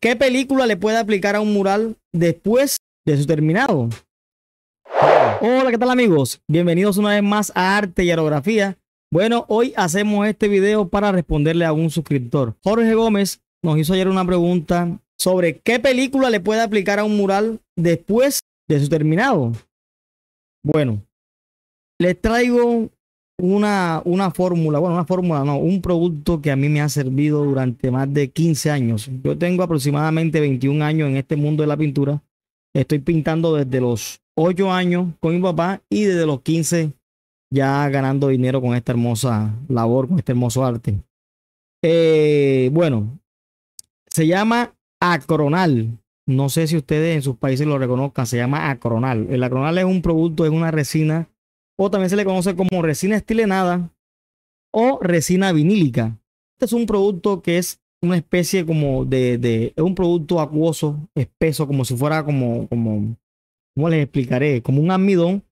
¿Qué película le puede aplicar a un mural después de su terminado? Hola, ¿qué tal amigos? Bienvenidos una vez más a Arte y Aerografía. Bueno, hoy hacemos este video para responderle a un suscriptor. Jorge Gómez nos hizo ayer una pregunta sobre qué película le puede aplicar a un mural después de su terminado. Bueno, les traigo una, una fórmula, bueno, una fórmula no, un producto que a mí me ha servido durante más de 15 años. Yo tengo aproximadamente 21 años en este mundo de la pintura. Estoy pintando desde los 8 años con mi papá y desde los 15 ya ganando dinero con esta hermosa labor, con este hermoso arte. Eh, bueno, se llama Acronal. No sé si ustedes en sus países lo reconozcan, se llama Acronal. El Acronal es un producto, es una resina o también se le conoce como resina estilenada o resina vinílica. Este es un producto que es una especie como de, es un producto acuoso, espeso, como si fuera como, como, ¿cómo les explicaré? Como un almidón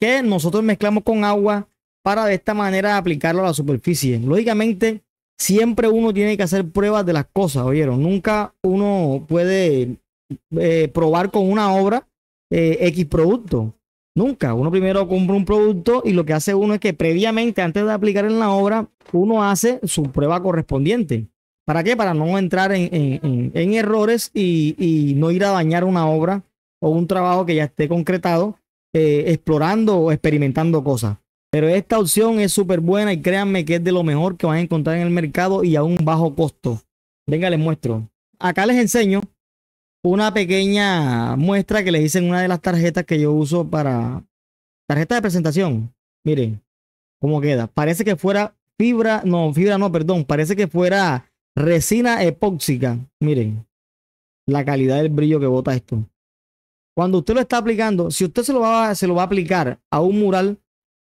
que nosotros mezclamos con agua para de esta manera aplicarlo a la superficie. Lógicamente, siempre uno tiene que hacer pruebas de las cosas, ¿oyeron? Nunca uno puede eh, probar con una obra eh, X producto. Nunca. Uno primero compra un producto y lo que hace uno es que previamente, antes de aplicar en la obra, uno hace su prueba correspondiente. ¿Para qué? Para no entrar en, errores y, no ir a dañar una obra o un trabajo que ya esté concretado, eh, explorando o experimentando cosas. Pero esta opción es súper buena y créanme que es de lo mejor que van a encontrar en el mercado y a un bajo costo. Venga, les muestro. Acá les enseño una pequeña muestra que le hice en una de las tarjetas que yo uso para tarjeta de presentación. Miren cómo queda. Parece que fuera fibra, no, fibra no, perdón, parece que fuera resina epóxica. Miren la calidad del brillo que bota esto. Cuando usted lo está aplicando, si usted se lo va, se lo va a aplicar a un mural,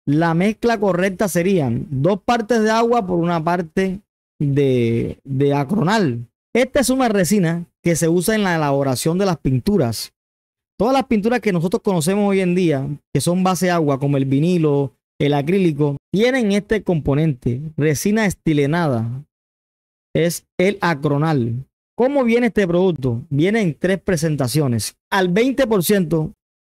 la mezcla correcta serían dos partes de agua por una parte de, de acronal. Esta es una resina que se usa en la elaboración de las pinturas. Todas las pinturas que nosotros conocemos hoy en día, que son base agua, como el vinilo, el acrílico, tienen este componente, resina estilenada. Es el acronal. ¿Cómo viene este producto? Viene en tres presentaciones, al 20%,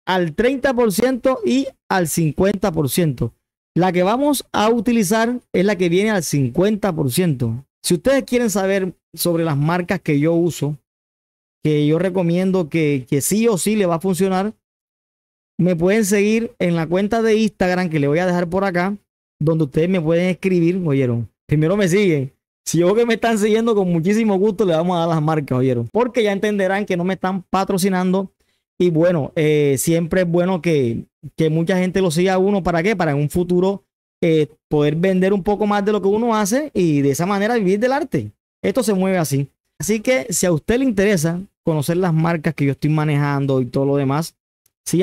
al 30% y al 50%. La que vamos a utilizar es la que viene al 50%. Si ustedes quieren saber sobre las marcas que yo uso, que yo recomiendo que, que sí o sí le va a funcionar, me pueden seguir en la cuenta de Instagram que le voy a dejar por acá, donde ustedes me pueden escribir, oyeron. Primero me siguen. Si yo que me están siguiendo con muchísimo gusto, le vamos a dar las marcas, oyeron. Porque ya entenderán que no me están patrocinando. Y bueno, eh, siempre es bueno que, que mucha gente lo siga uno. ¿Para qué? Para en un futuro eh, poder vender un poco más de lo que uno hace y de esa manera vivir del arte. Esto se mueve así. Así que si a usted le interesa conocer las marcas que yo estoy manejando y todo lo demás,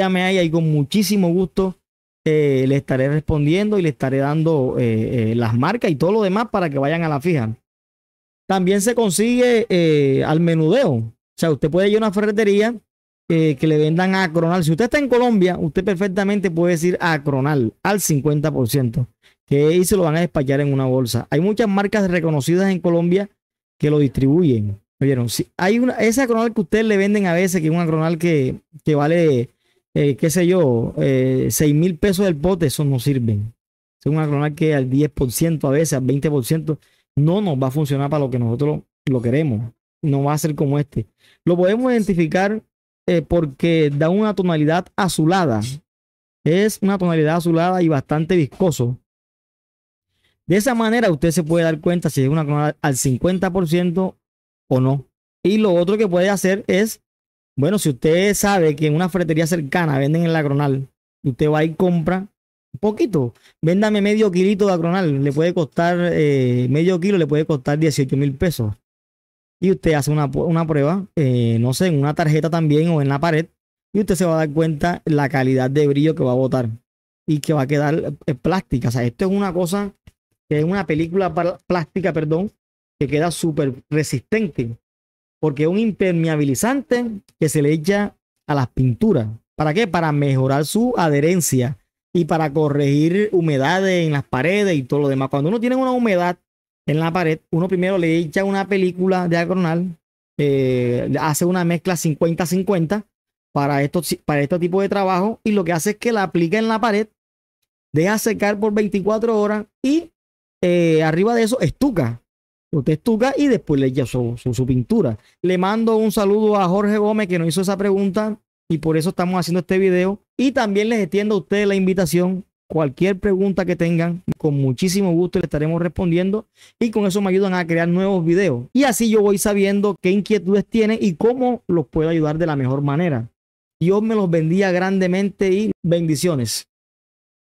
me ahí, ahí con muchísimo gusto eh, le estaré respondiendo y le estaré dando eh, las marcas y todo lo demás para que vayan a la fija. También se consigue al menudeo. O sea, usted puede ir a una ferretería que le vendan a Cronal. Si usted está en Colombia, usted perfectamente puede decir a Cronal al 50%, que ahí se lo van a despachar en una bolsa. Hay muchas marcas reconocidas en Colombia que lo distribuyen. Vieron. Si hay una, ese acronal que ustedes le venden a veces, que es un acronal que, vale, eh, qué sé yo, 6 eh, mil pesos del pote, eso no sirve. Es un acronal que al 10%, a veces al 20%, no nos va a funcionar para lo que nosotros lo queremos. No va a ser como este. Lo podemos identificar eh, porque da una tonalidad azulada. Es una tonalidad azulada y bastante viscoso. De esa manera usted se puede dar cuenta si es una cronal al 50% o no. Y lo otro que puede hacer es, bueno, si usted sabe que en una fretería cercana venden el acronal, usted va y compra un poquito. Véndame medio kilito de acronal. Le puede costar, eh, medio kilo le puede costar 18 mil pesos y usted hace una, prueba, eh, no sé, en una tarjeta también o en la pared, y usted se va a dar cuenta la calidad de brillo que va a botar y que va a quedar eh, plástica. O sea, esto es una cosa que es una película plástica, perdón, que queda súper resistente porque es un impermeabilizante que se le echa a las pinturas. ¿Para qué? Para mejorar su adherencia y para corregir humedades en las paredes y todo lo demás. Cuando uno tiene una humedad en la pared, uno primero le echa una película diagonal, eh, hace una mezcla 50-50 para, para este tipo de trabajo y lo que hace es que la aplica en la pared, deja secar por 24 horas y eh, arriba de eso estuca. Usted estuca y después le echa su, su pintura. Le mando un saludo a Jorge Gómez que nos hizo esa pregunta y por eso estamos haciendo este video. Y también les extiendo a ustedes la invitación Cualquier pregunta que tengan, con muchísimo gusto le estaremos respondiendo y con eso me ayudan a crear nuevos videos. Y así yo voy sabiendo qué inquietudes tienen y cómo los puedo ayudar de la mejor manera. Dios me los bendiga grandemente y bendiciones.